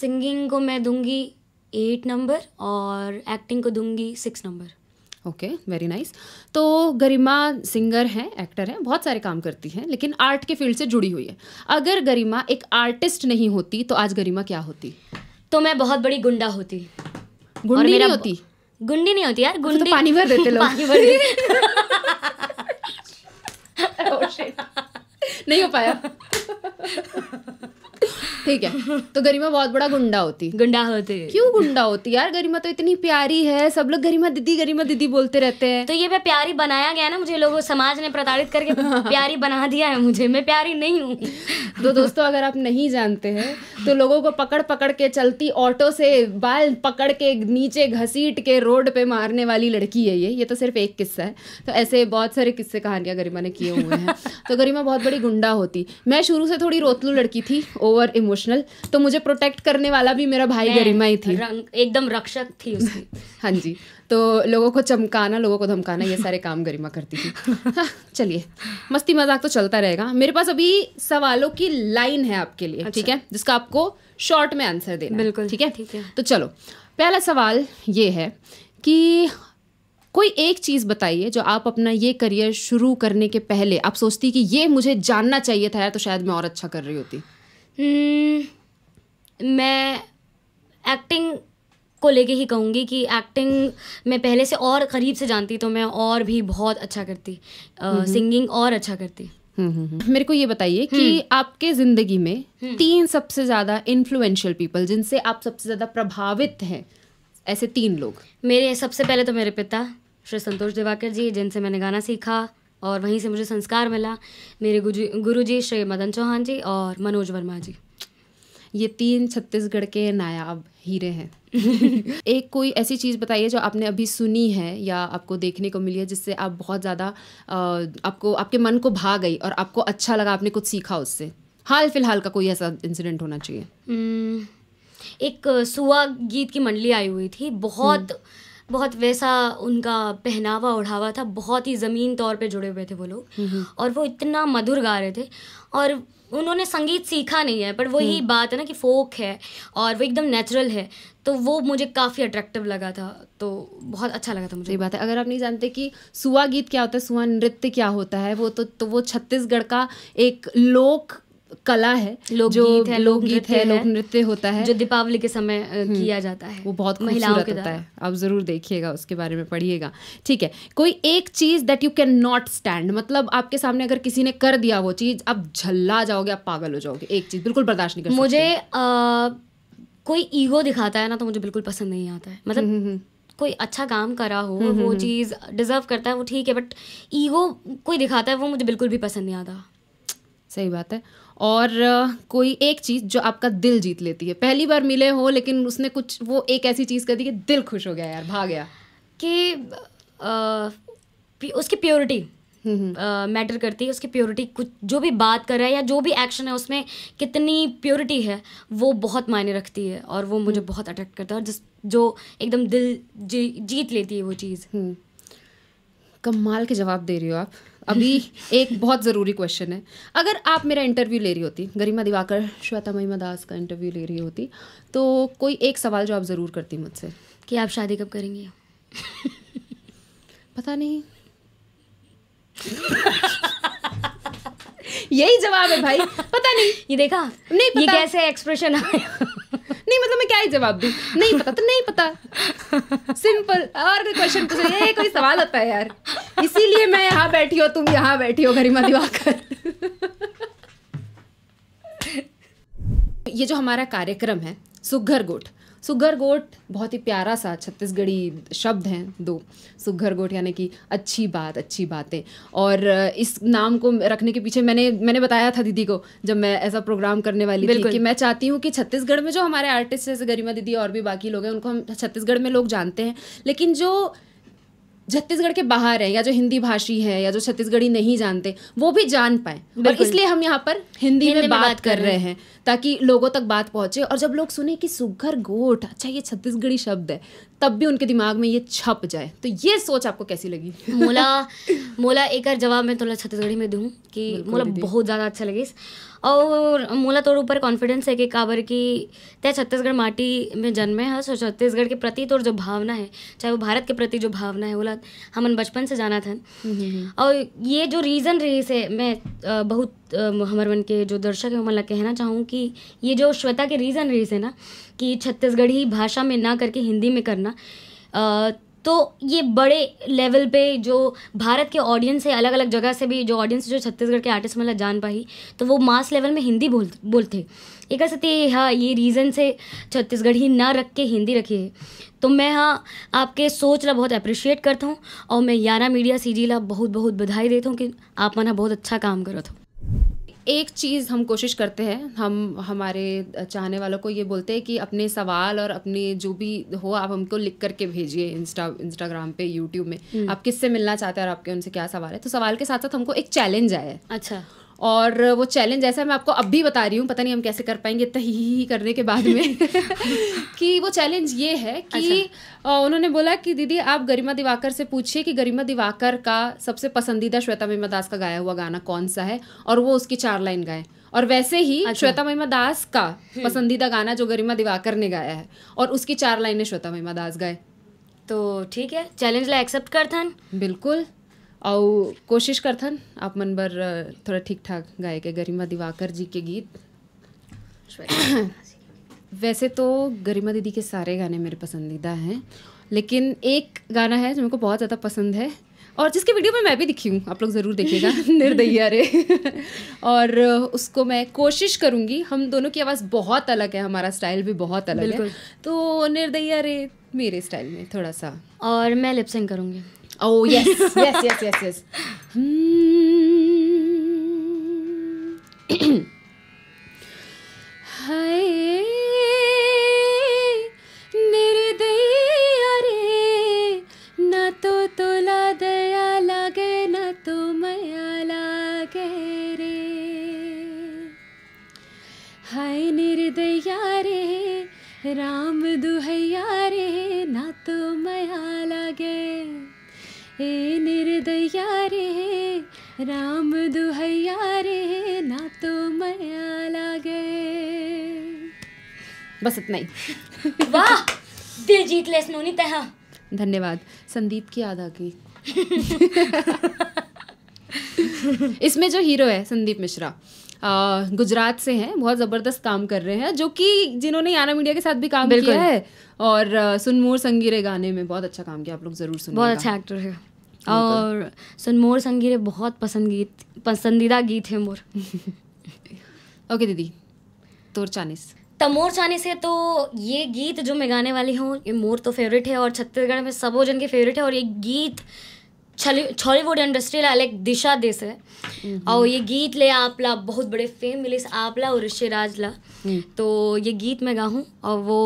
सिंगिंग को मैं दूंगी एट नंबर और एक्टिंग को दूंगी six number okay very nice तो गरिमा सिंगर हैं एक्टर हैं बहुत सारे काम करती हैं लेकिन आर्ट के फील्ड से जुड़ी हुई है अगर गरिमा एक आर्टिस्ट नहीं होती तो आज गरिमा क्या होती तो मैं बहुत बड़ी गुंडा होती गुंडी नहीं होती गुंडी नहीं होती यार तो गुंडी तो पानी भर देते लोग पानी भर oh, नहीं हो पाया ठीक है तो गरिमा बहुत बड़ा गुंडा होती गुंडा होती क्यों गुंडा होती यार गरिमा तो इतनी प्यारी है सब लोग गरिमा दीदी गरिमा दीदी बोलते रहते हैं तो ये मैं प्यारी बनाया गया ना मुझे लोगों समाज ने प्रताड़ित करके प्यारी बना दिया है मुझे मैं प्यारी नहीं हूँ तो दोस्तों अगर आप नहीं जानते हैं तो लोगों को पकड़ पकड़ के चलती ऑटो से बाल पकड़ के नीचे घसीट के रोड पे मारने वाली लड़की है ये ये तो सिर्फ एक किस्सा है तो ऐसे बहुत सारे किस्से कहानियां गरिमा ने किए हुए हैं तो गरिमा बहुत बड़ी गुंडा होती मैं शुरू से थोड़ी रोतलू लड़की थी ओवर इमोशन इमोशनल तो मुझे प्रोटेक्ट करने वाला भी मेरा भाई गरिमा ही थी एकदम रक्षक थी उसकी हाँ जी तो लोगों को चमकाना लोगों को धमकाना ये सारे काम गरिमा करती थी हाँ, चलिए मस्ती मजाक तो चलता रहेगा मेरे पास अभी सवालों की लाइन है आपके लिए ठीक अच्छा। है जिसका आपको शॉर्ट में आंसर देना बिल्कुल ठीक है ठीक है तो चलो पहला सवाल ये है कि कोई एक चीज़ बताइए जो आप अपना ये करियर शुरू करने के पहले आप सोचती कि ये मुझे जानना चाहिए था यार तो शायद मैं और अच्छा कर रही होती हम्म, मैं एक्टिंग को लेके ही कहूँगी कि एक्टिंग मैं पहले से और करीब से जानती तो मैं और भी बहुत अच्छा करती सिंगिंग और अच्छा करती मेरे को ये बताइए कि हम्म। आपके जिंदगी में हम्म। तीन सबसे ज्यादा इन्फ्लुएंशियल पीपल जिनसे आप सबसे ज्यादा प्रभावित हैं ऐसे तीन लोग मेरे सबसे पहले तो मेरे पिता श्री संतोष दिवाकर जी जिनसे मैंने गाना सीखा और वहीं से मुझे संस्कार मिला मेरे गुरु जी श्री मदन चौहान जी और मनोज वर्मा जी ये तीन छत्तीसगढ़ के नायाब हीरे हैं एक कोई ऐसी चीज़ बताइए जो आपने अभी सुनी है या आपको देखने को मिली है जिससे आप बहुत ज़्यादा आपको आपके मन को भा गई और आपको अच्छा लगा आपने कुछ सीखा उससे हाल फिलहाल का कोई ऐसा इंसिडेंट होना चाहिए एक सुहा गीत की मंडली आई हुई थी बहुत हुँ. हम्म। बहुत वैसा उनका पहनावा ओढ़ावा था बहुत ही ज़मीन तौर पे जुड़े हुए थे वो लोग हम्म, हम्म। और वो इतना मधुर गा रहे थे और उन्होंने संगीत सीखा नहीं है पर वही हम्म। बात है ना कि फोक है और वो एकदम नेचुरल है तो वो मुझे काफ़ी अट्रैक्टिव लगा था तो बहुत अच्छा लगा था मुझे ये बात है अगर आप नहीं जानते कि सुआ गीत क्या होता है सुआ नृत्य क्या होता है वो तो, तो वो छत्तीसगढ़ का एक लोक कला है लोकगीत है गीत है लोक नृत्य होता है जो दीपावली के समय हम्म, किया जाता है वो बहुत के होता है आप ज़रूर देखिएगा उसके बारे में पढ़िएगा ठीक है कोई एक चीज़ that you can not stand मतलब आपके सामने अगर किसी ने कर दिया वो चीज़ आप झल्ला जाओगे आप पागल हो जाओगे एक चीज़ बिल्कुल बर्दाश्त नहीं कर मुझे कोई ईगो दिखाता है ना तो मुझे बिल्कुल पसंद नहीं आता है मतलब हम्म, हम्म, कोई अच्छा काम करा हो वो चीज़ डिजर्व करता है वो ठीक है बट ईगो कोई दिखाता है वो मुझे बिल्कुल भी पसंद नहीं आता सही बात है और कोई एक चीज़ जो आपका दिल जीत लेती है पहली बार मिले हो लेकिन उसने कुछ वो एक ऐसी चीज़ कर दी कि दिल खुश हो गया यार भाग गया कि आ, उसकी प्योरिटी हम्म, हम्म। मैटर करती है उसकी प्योरिटी कुछ जो भी बात कर रहा है या जो भी एक्शन है उसमें कितनी प्योरिटी है वो बहुत मायने रखती है और वो मुझे हम्म। बहुत अट्रैक्ट करता है और जिस जो एकदम दिल जी जीत लेती है वो चीज़ कमाल के जवाब दे रही हो आप अभी एक बहुत ज़रूरी क्वेश्चन है अगर आप मेरा इंटरव्यू ले रही होती गरिमा दिवाकर श्वेता महिमा दास का इंटरव्यू ले रही होती तो कोई एक सवाल जो आप ज़रूर करती मुझसे कि आप शादी कब करेंगी पता नहीं यही जवाब है भाई पता नहीं ये देखा नहीं पता ये कैसे एक्सप्रेशन आया नहीं मतलब मैं क्या ही जवाब दूँ नहीं पता तो नहीं पता सिंपल और कोई क्वेश्चन पूछ कोई सवाल होता है यार इसीलिए मैं यहाँ बैठी हो तुम यहाँ बैठी हो गरिमा दिवाकर ये जो हमारा कार्यक्रम है सुघर गोठ सुगर गोट बहुत ही प्यारा सा छत्तीसगढ़ी शब्द हैं दो सुगर गोट यानी कि अच्छी बात अच्छी बातें और इस नाम को रखने के पीछे मैंने मैंने बताया था दीदी को जब मैं ऐसा प्रोग्राम करने वाली थी कि मैं चाहती हूँ कि छत्तीसगढ़ में जो हमारे आर्टिस्ट जैसे गरिमा दीदी और भी बाकी लोग हैं उनको हम छत्तीसगढ़ में लोग जानते हैं लेकिन जो छत्तीसगढ़ के बाहर है या जो हिंदी भाषी है या जो छत्तीसगढ़ी नहीं जानते वो भी जान पाए और इसलिए हम यहाँ पर हिंदी, हिंदी में, में बात, बात कर रहे हैं ताकि लोगों तक बात पहुंचे और जब लोग सुने कि सुगर गोट अच्छा ये छत्तीसगढ़ी शब्द है तब भी उनके दिमाग में ये छप जाए तो ये सोच आपको कैसी लगी मोला मोला एक जवाब मैं थोड़ा छत्तीसगढ़ी में दूँ कि मोला बहुत ज़्यादा अच्छा लगे और मोला तोर ऊपर कॉन्फिडेंस है कि काबर की तय छत्तीसगढ़ माटी में जन्मे है सो छत्तीसगढ़ के प्रति तोर जो भावना है चाहे वो भारत के प्रति जो भावना है ओला हमन बचपन से जाना था हम्म, हम्म। और ये जो रीज़न रही से मैं बहुत हमर मन के जो दर्शक है मैं कहना चाहूँ कि ये जो श्वेता के रीज़न रही से ना कि छत्तीसगढ़ी भाषा में ना करके हिंदी में करना तो ये बड़े लेवल पे जो भारत के ऑडियंस है अलग अलग जगह से भी जो ऑडियंस जो छत्तीसगढ़ के आर्टिस्ट मतलब जान पाई तो वो मास लेवल में हिंदी बोल बोलते एक सत्य हाँ ये रीज़न से छत्तीसगढ़ ही ना रख के हिंदी रखी है तो मैं हाँ आपके सोच ला बहुत अप्रिशिएट करता हूँ और मैं यारा मीडिया सी ला बहुत बहुत बधाई देता हूँ कि आप मना बहुत अच्छा काम करो था एक चीज़ हम कोशिश करते हैं हम हमारे चाहने वालों को ये बोलते हैं कि अपने सवाल और अपने जो भी हो आप हमको लिख करके भेजिए इंस्टा इंस्टाग्राम पे यूट्यूब में हम्म। आप किससे मिलना चाहते हैं और आपके उनसे क्या सवाल है तो सवाल के साथ साथ हमको एक चैलेंज आया है अच्छा और वो चैलेंज ऐसा मैं आपको अब भी बता रही हूँ पता नहीं हम कैसे कर पाएंगे तही करने के बाद में कि वो चैलेंज ये है कि अच्छा। उन्होंने बोला कि दीदी आप गरिमा दिवाकर से पूछिए कि गरिमा दिवाकर का सबसे पसंदीदा श्वेता महिमा दास का गाया हुआ गाना कौन सा है और वो उसकी चार लाइन गाए और वैसे ही अच्छा। श्वेता महिमा दास का हम्म। पसंदीदा गाना जो गरिमा दिवाकर ने गाया है और उसकी चार लाइनें श्वेता महिमा दास गाए तो ठीक है चैलेंज ला एक्सेप्ट कर था बिल्कुल और कोशिश करथन आप मन बर थोड़ा ठीक ठाक गाए के गरिमा दिवाकर जी के गीत वैसे तो गरिमा दीदी के सारे गाने मेरे पसंदीदा हैं लेकिन एक गाना है जो मेरे को बहुत ज़्यादा पसंद है और जिसके वीडियो में मैं भी दिखी हूँ आप लोग ज़रूर देखिएगा निर्दया रे और उसको मैं कोशिश करूँगी हम दोनों की आवाज़ बहुत अलग है हमारा स्टाइल भी बहुत अलग है तो निर्दया रे मेरे स्टाइल में थोड़ा सा और मैं लिपसिंग करूँगी Oh yes, yes, yes, yes, yes. Hmm. निर्दया रे तो तुला दया ना तो मया रे निर्दया रे राम दुहैया रे हे निर्दया रे राम दुहैया रे ना तो मया लागे बस इतना ही वाह दिल जीत ले सुनोनी तह धन्यवाद संदीप की याद आ गई इसमें जो हीरो है संदीप मिश्रा गुजरात से हैं बहुत ज़बरदस्त काम कर रहे हैं जो कि जिन्होंने याना मीडिया के साथ भी काम किया है और सुनमोर संगीरे गाने में बहुत अच्छा काम किया आप लोग ज़रूर सुन बहुत अच्छा एक्टर है और सुनमोर संगीरे बहुत पसंद गीत पसंदीदा गीत है मोर ओके दीदी तोर चानीस तमोर चाने से तो ये गीत जो मैं गाने वाली हूँ ये मोर तो फेवरेट है और छत्तीसगढ़ में सबोजन के फेवरेट है और ये गीत छॉलीवुड इंडस्ट्री ला लाइक दिशा देश है हम्म। और ये गीत ले आपला बहुत बड़े फेम मिले आपला और ऋषि राज ला हम्म। तो ये गीत मैं गाऊँ और वो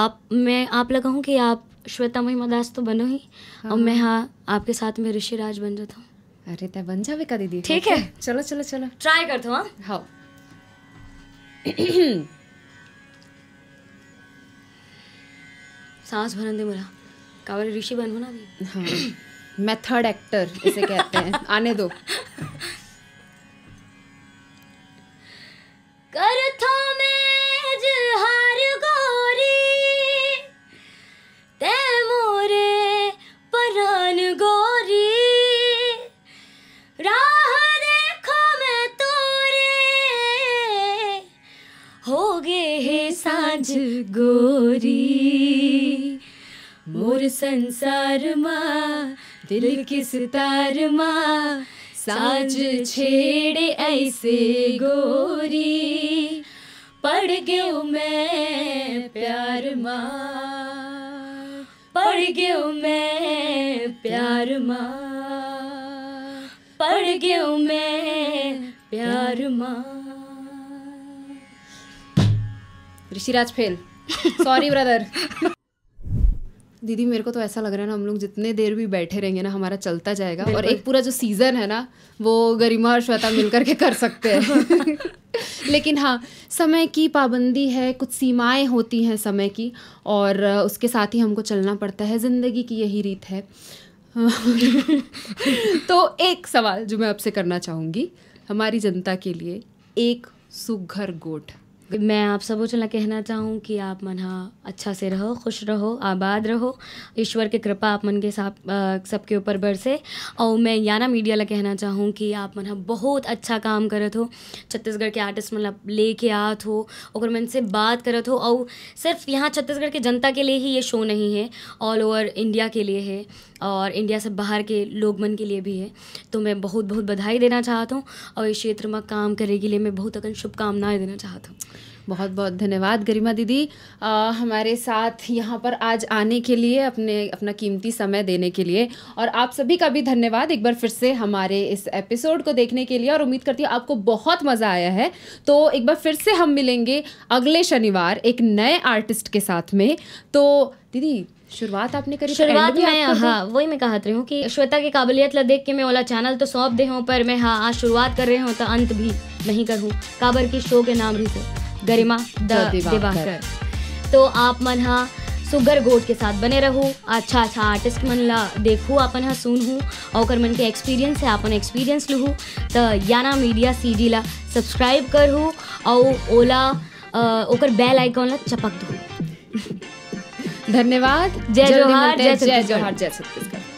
आप मैं आप ला कहूँ कि आप श्वेता महिमा दास तो बनो ही हाँ। और मैं हाँ आपके साथ में ऋषि राज बन जाता हूँ अरे तय बन जावे का दीदी ठीक है चलो चलो चलो ट्राई कर दो हाँ हाँ सांस भरन दे मेरा कावरे ऋषि बनो ना भी हाँ मेथड एक्टर इसे कहते हैं आने दो करथो में जहार गोरी ते मोरे परान गोरी राह देखो मैं तोरे हो गए हे सांझ गोरी मोर संसार माँ दिल के सितार माँ साज छेड़े ऐसे गोरी पड़ गयो मैं प्यार माँ पड़ गयो मैं प्यार माँ पड़ गयो मैं प्यार माँ ऋषिराज फेल सॉरी ब्रदर दीदी मेरे को तो ऐसा लग रहा है ना हम लोग जितने देर भी बैठे रहेंगे ना हमारा चलता जाएगा और एक पूरा जो सीज़न है ना वो गरिमा और श्वेता मिल करके कर सकते हैं लेकिन हाँ समय की पाबंदी है कुछ सीमाएं होती हैं समय की और उसके साथ ही हमको चलना पड़ता है ज़िंदगी की यही रीत है तो एक सवाल जो मैं आपसे करना चाहूँगी हमारी जनता के लिए एक सुघर गोठ मैं आप सबों से कहना चाहूँ कि आप मन अच्छा से रहो खुश रहो आबाद रहो ईश्वर की कृपा आप मन के साथ सबके ऊपर बरसे और मैं याना मीडिया ला कहना चाहूँ कि आप मन बहुत अच्छा काम करत हो छत्तीसगढ़ के आर्टिस्ट मतलब लेके आत हो और मन से बात करत हो और सिर्फ यहाँ छत्तीसगढ़ के जनता के लिए ही ये शो नहीं है ऑल ओवर इंडिया के लिए है और इंडिया से बाहर के लोग मन के लिए भी है तो मैं बहुत बहुत बधाई देना चाहता हूँ और इस क्षेत्र में काम करने के लिए मैं बहुत अकन शुभकामनाएं देना चाहता हूँ बहुत बहुत धन्यवाद गरिमा दीदी आ, हमारे साथ यहाँ पर आज आने के लिए अपने अपना कीमती समय देने के लिए और आप सभी का भी धन्यवाद एक बार फिर से हमारे इस एपिसोड को देखने के लिए और उम्मीद करती हूँ आपको बहुत मज़ा आया है तो एक बार फिर से हम मिलेंगे अगले शनिवार एक नए आर्टिस्ट के साथ में तो दीदी शुरुआत आपने करी तो शुरुआत मैं हाँ तो- वही मैं कहा हूँ कि श्वेता की काबिलियत ला देख के मैं ओला चैनल तो सौंप दे हूँ पर मैं हाँ आज शुरुआत कर रहे हूँ तो अंत भी नहीं करूँ काबर की शो के नाम भी से गरिमा द दिवाकर तो आप मन हा सुगर गोट के साथ बने रहो अच्छा अच्छा आर्टिस्ट मन ला देखो अपन हा सुनहूँ और मन के एक्सपीरियंस है अपन एक्सपीरियंस लूँ तो याना मीडिया सी जी ला सब्सक्राइब करूँ और ओला ओकर बेल आइकॉन ला चपक दू धन्यवाद जय जोहार जय जोहार जय छत्तीसगढ़